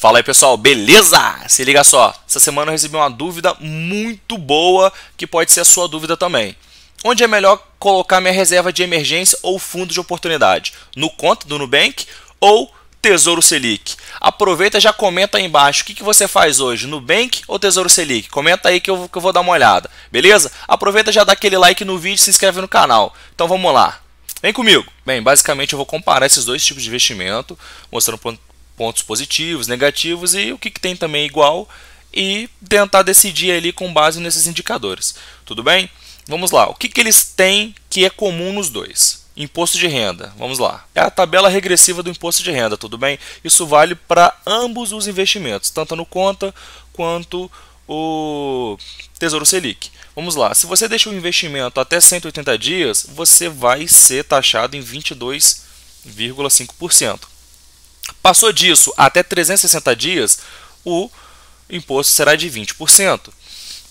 Fala aí pessoal, beleza? Se liga só, essa semana eu recebi uma dúvida muito boa que pode ser a sua dúvida também. Onde é melhor colocar minha reserva de emergência ou fundo de oportunidade? No conta do Nubank ou Tesouro Selic? Aproveita já comenta aí embaixo o que, você faz hoje, Nubank ou Tesouro Selic? Comenta aí que eu, que eu vou dar uma olhada, beleza? Aproveita já dá aquele like no vídeo e se inscreve no canal. Então vamos lá. Vem comigo. Bem, basicamente eu vou comparar esses dois tipos de investimento, mostrando pontos positivos, negativos e o que, que tem também igual e tentar decidir ali com base nesses indicadores. Tudo bem? Vamos lá. O que, que eles têm que é comum nos dois? Imposto de renda. Vamos lá. É a tabela regressiva do imposto de renda, tudo bem? Isso vale para ambos os investimentos, tanto no conta quanto o Tesouro Selic. Vamos lá. Se você deixa o investimento até 180 dias, você vai ser taxado em 22,5%. Passou disso até 360 dias, o imposto será de 20%.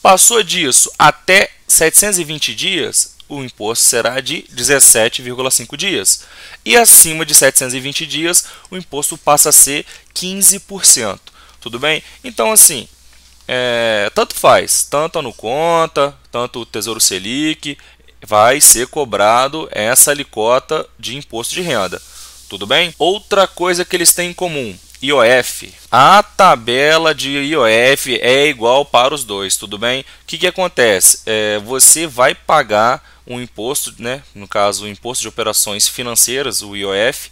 Passou disso até 720 dias, o imposto será de 17,5 dias. E acima de 720 dias, o imposto passa a ser 15%. Tudo bem? Então, assim, é, tanto faz, tanto a conta, tanto o Tesouro Selic, vai ser cobrado essa alíquota de imposto de renda tudo bem? Outra coisa que eles têm em comum, IOF. A tabela de IOF é igual para os dois, tudo bem? O que, que acontece? É, você vai pagar um imposto, né? no caso, o imposto de operações financeiras, o IOF,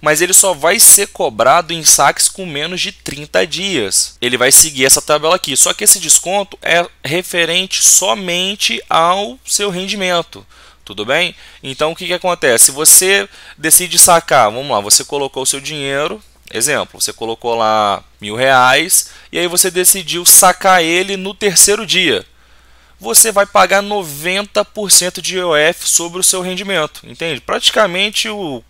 mas ele só vai ser cobrado em saques com menos de 30 dias. Ele vai seguir essa tabela aqui, só que esse desconto é referente somente ao seu rendimento. Tudo bem? Então o que, que acontece? Se você decide sacar, vamos lá, você colocou o seu dinheiro, exemplo, você colocou lá mil reais e aí você decidiu sacar ele no terceiro dia. Você vai pagar 90% de IOF sobre o seu rendimento, entende? Praticamente o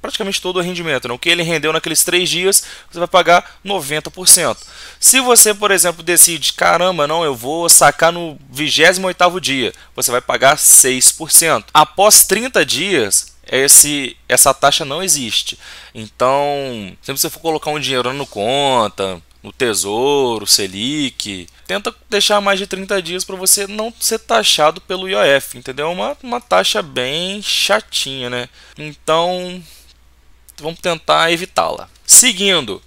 praticamente todo o rendimento. Né? O que ele rendeu naqueles três dias, você vai pagar 90%. Se você, por exemplo, decide, caramba, não, eu vou sacar no 28º dia, você vai pagar 6%. Após 30 dias, esse, essa taxa não existe. Então, sempre você for colocar um dinheiro no conta, no Tesouro, Selic. Tenta deixar mais de 30 dias para você não ser taxado pelo IOF, entendeu? É uma, uma taxa bem chatinha, né? Então, vamos tentar evitá-la. Seguindo,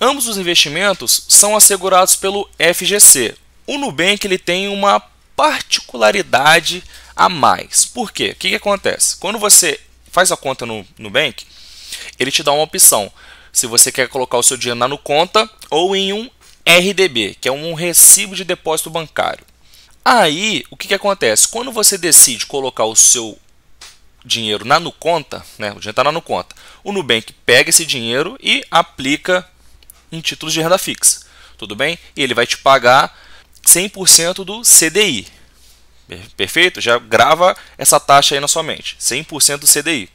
ambos os investimentos são assegurados pelo FGC. O Nubank ele tem uma particularidade a mais. Por quê? O que, que acontece? Quando você faz a conta no Nubank, ele te dá uma opção. Se você quer colocar o seu dinheiro na conta ou em um RDB, que é um recibo de depósito bancário. Aí, o que, que acontece? Quando você decide colocar o seu dinheiro na Nuconta, né, o dinheiro está na Nuconta, o Nubank pega esse dinheiro e aplica em títulos de renda fixa. Tudo bem? E ele vai te pagar 100% do CDI. Perfeito? Já grava essa taxa aí na sua mente: 100% do CDI.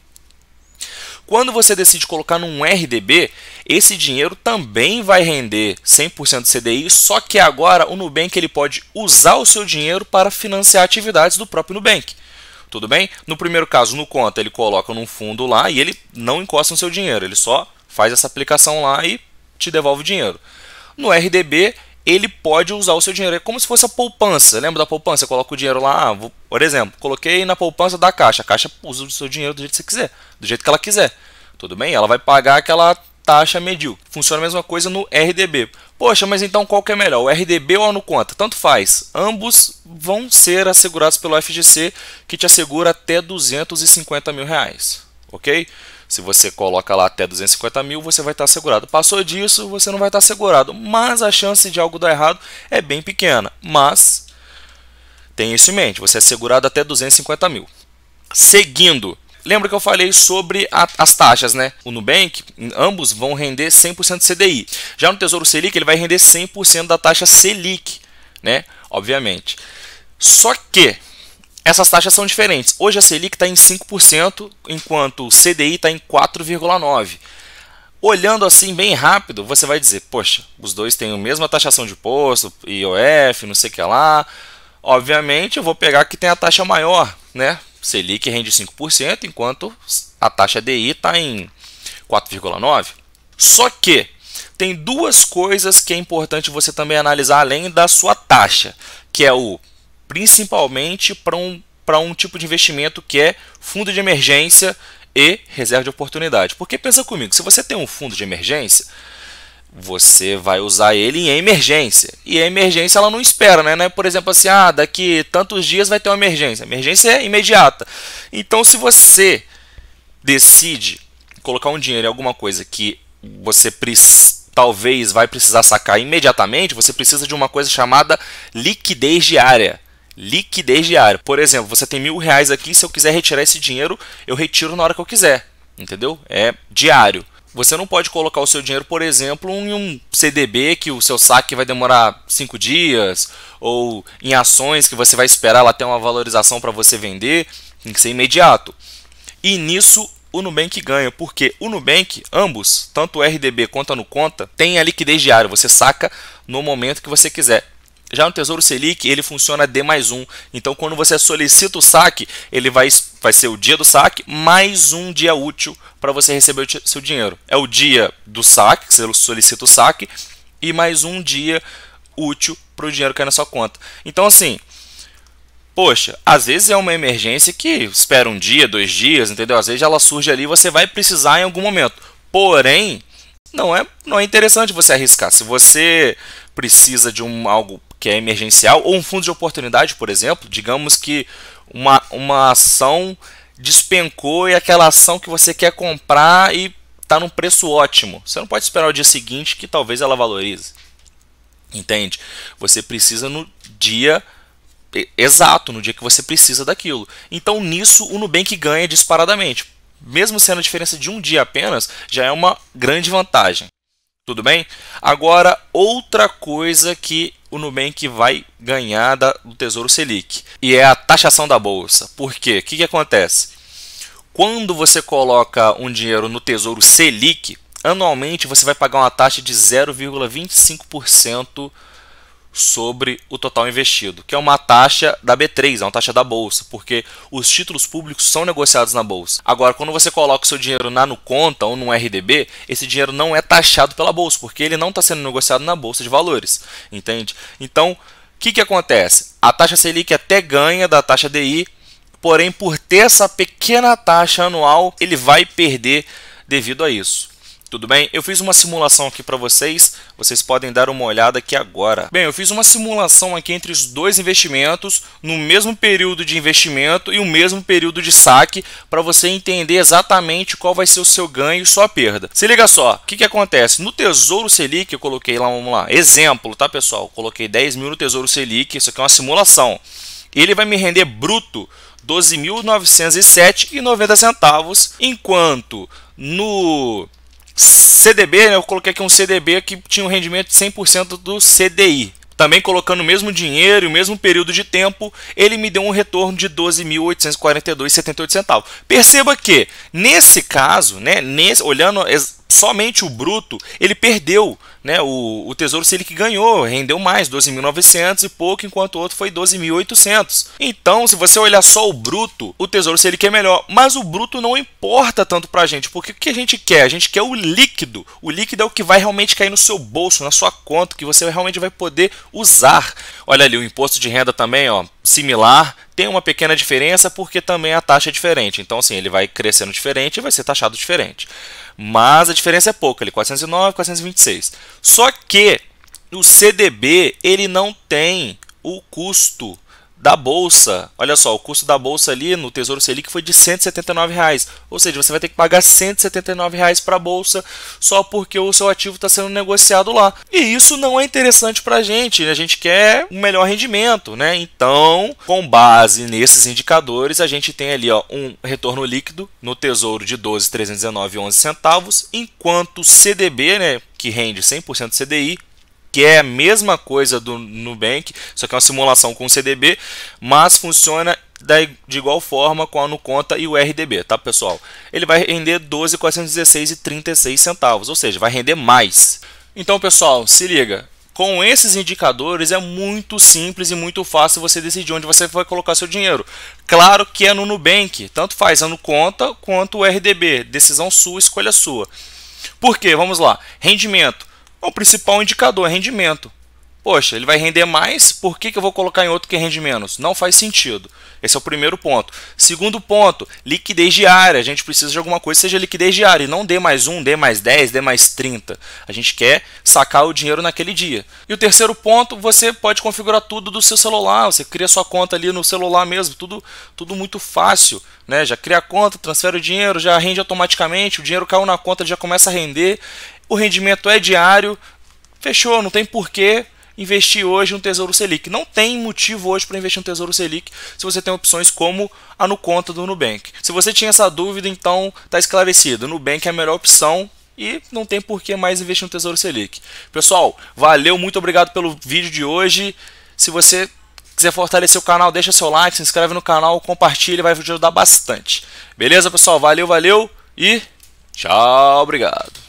Quando você decide colocar num RDB, esse dinheiro também vai render 100% do CDI, só que agora o Nubank ele pode usar o seu dinheiro para financiar atividades do próprio Nubank. Tudo bem? No primeiro caso, no conta, ele coloca num fundo lá e ele não encosta no seu dinheiro, ele só faz essa aplicação lá e te devolve o dinheiro. No RDB, ele pode usar o seu dinheiro. É como se fosse a poupança. Lembra da poupança? Você Coloca o dinheiro lá, ah, vou, por exemplo, coloquei na poupança da caixa. A caixa usa o seu dinheiro do jeito que você quiser, do jeito que ela quiser. Tudo bem? Ela vai pagar aquela taxa medíocre. Funciona a mesma coisa no RDB. Poxa, mas então qual que é melhor, o RDB ou a conta? Tanto faz, ambos vão ser assegurados pelo FGC, que te assegura até 250 mil reais, ok? Se você coloca lá até 250 mil, você vai estar assegurado. Passou disso, você não vai estar assegurado, mas a chance de algo dar errado é bem pequena. Mas, tenha isso em mente, você é assegurado até 250 mil. Seguindo, Lembra que eu falei sobre a, as taxas, né? O Nubank, ambos vão render 100% CDI. Já no Tesouro Selic, ele vai render 100% da taxa Selic, né? Obviamente. Só que essas taxas são diferentes. Hoje a Selic está em 5%, enquanto o CDI está em 4,9%. Olhando assim bem rápido, você vai dizer, poxa, os dois têm a mesma taxação de imposto, IOF, não sei o que lá. Obviamente eu vou pegar que tem a taxa maior, né? Selic rende 5%, enquanto a taxa DI está em 4,9%. Só que tem duas coisas que é importante você também analisar além da sua taxa, que é o principalmente para um, um tipo de investimento que é fundo de emergência e reserva de oportunidade. Porque pensa comigo, se você tem um fundo de emergência, você vai usar ele em emergência. E a emergência ela não espera, né? É, por exemplo, assim, ah, daqui tantos dias vai ter uma emergência. A emergência é imediata. Então, se você decide colocar um dinheiro em alguma coisa que você talvez vai precisar sacar imediatamente, você precisa de uma coisa chamada liquidez diária. Liquidez diária. Por exemplo, você tem mil reais aqui, se eu quiser retirar esse dinheiro, eu retiro na hora que eu quiser. Entendeu? É diário. Você não pode colocar o seu dinheiro, por exemplo, em um CDB que o seu saque vai demorar 5 dias, ou em ações que você vai esperar lá ter uma valorização para você vender, tem que ser imediato. E nisso o Nubank ganha, porque o Nubank, ambos, tanto o RDB quanto a Nuconta, tem a liquidez diária, você saca no momento que você quiser. Já no Tesouro Selic, ele funciona D mais um. Então, quando você solicita o saque, ele vai, vai ser o dia do saque mais um dia útil para você receber o seu dinheiro. É o dia do saque, que você solicita o saque, e mais um dia útil para o dinheiro cair na sua conta. Então, assim, poxa, às vezes é uma emergência que espera um dia, dois dias, entendeu? Às vezes ela surge ali e você vai precisar em algum momento. Porém, não é, não é interessante você arriscar. Se você precisa de um algo que é emergencial ou um fundo de oportunidade, por exemplo, digamos que uma, uma ação despencou e aquela ação que você quer comprar e está num preço ótimo. Você não pode esperar o dia seguinte que talvez ela valorize. Entende? Você precisa no dia exato, no dia que você precisa daquilo. Então nisso o Nubank ganha disparadamente mesmo sendo a diferença de um dia apenas, já é uma grande vantagem. Tudo bem? Agora, outra coisa que o Nubank vai ganhar da, do Tesouro Selic e é a taxação da bolsa. Por quê? O que, que acontece? Quando você coloca um dinheiro no Tesouro Selic, anualmente você vai pagar uma taxa de 0,25% sobre o total investido, que é uma taxa da B3, é uma taxa da bolsa, porque os títulos públicos são negociados na bolsa. Agora, quando você coloca o seu dinheiro na no conta ou no RDB, esse dinheiro não é taxado pela bolsa, porque ele não está sendo negociado na bolsa de valores, entende? Então, o que, que acontece? A taxa Selic até ganha da taxa DI, porém, por ter essa pequena taxa anual, ele vai perder devido a isso. Tudo bem? Eu fiz uma simulação aqui para vocês, vocês podem dar uma olhada aqui agora. Bem, eu fiz uma simulação aqui entre os dois investimentos, no mesmo período de investimento e o mesmo período de saque, para você entender exatamente qual vai ser o seu ganho e sua perda. Se liga só, o que, que acontece? No Tesouro Selic, eu coloquei lá, vamos lá, exemplo, tá pessoal? Eu coloquei 10 mil no Tesouro Selic, isso aqui é uma simulação. Ele vai me render bruto 12.907,90, enquanto no CDB, né, eu coloquei aqui um CDB que tinha um rendimento de 100% do CDI. Também colocando o mesmo dinheiro e o mesmo período de tempo, ele me deu um retorno de 12.842,78 centavos. Perceba que, nesse caso, né, nesse, olhando somente o bruto, ele perdeu, né? O, o Tesouro que ganhou, rendeu mais, 12.900 e pouco, enquanto o outro foi 12.800. Então, se você olhar só o bruto, o Tesouro que é melhor, mas o bruto não importa tanto a gente, porque o que a gente quer? A gente quer o líquido. O líquido é o que vai realmente cair no seu bolso, na sua conta, que você realmente vai poder usar. Olha ali, o imposto de renda também, ó, similar, tem uma pequena diferença porque também a taxa é diferente. Então, assim, ele vai crescendo diferente e vai ser taxado diferente. Mas a diferença é pouca, ele 409, é 426. Só que o CDB ele não tem o custo da bolsa. Olha só, o custo da bolsa ali no Tesouro Selic foi de 179 reais. Ou seja, você vai ter que pagar 179 reais para a bolsa só porque o seu ativo está sendo negociado lá. E isso não é interessante para a gente. Né? A gente quer um melhor rendimento, né? Então, com base nesses indicadores, a gente tem ali ó, um retorno líquido no Tesouro de 12.319,11 centavos, enquanto o CDB, né, que rende 100% CDI, que é a mesma coisa do Nubank, só que é uma simulação com o CDB, mas funciona de igual forma com a Nuconta e o RDB, tá pessoal? Ele vai render 12.416,36 centavos, ou seja, vai render mais. Então pessoal, se liga, com esses indicadores é muito simples e muito fácil você decidir onde você vai colocar seu dinheiro. Claro que é no Nubank, tanto faz a Nuconta quanto o RDB, decisão sua, escolha sua. Por quê? Vamos lá, rendimento é o principal indicador é rendimento. Poxa, ele vai render mais, por que, que eu vou colocar em outro que rende menos? Não faz sentido. Esse é o primeiro ponto. Segundo ponto, liquidez diária. A gente precisa de alguma coisa que seja liquidez diária. E não dê mais um, dê mais 10, dê mais 30. A gente quer sacar o dinheiro naquele dia. E o terceiro ponto, você pode configurar tudo do seu celular. Você cria sua conta ali no celular mesmo. Tudo, tudo muito fácil. Né? Já cria a conta, transfere o dinheiro, já rende automaticamente. O dinheiro caiu na conta, já começa a render o rendimento é diário, fechou, não tem porquê investir hoje no Tesouro Selic. Não tem motivo hoje para investir no Tesouro Selic se você tem opções como a conta do Nubank. Se você tinha essa dúvida, então está esclarecido. Nubank é a melhor opção e não tem porquê mais investir no Tesouro Selic. Pessoal, valeu, muito obrigado pelo vídeo de hoje. Se você quiser fortalecer o canal, deixa seu like, se inscreve no canal, compartilha, vai ajudar bastante. Beleza, pessoal? Valeu, valeu e tchau, obrigado.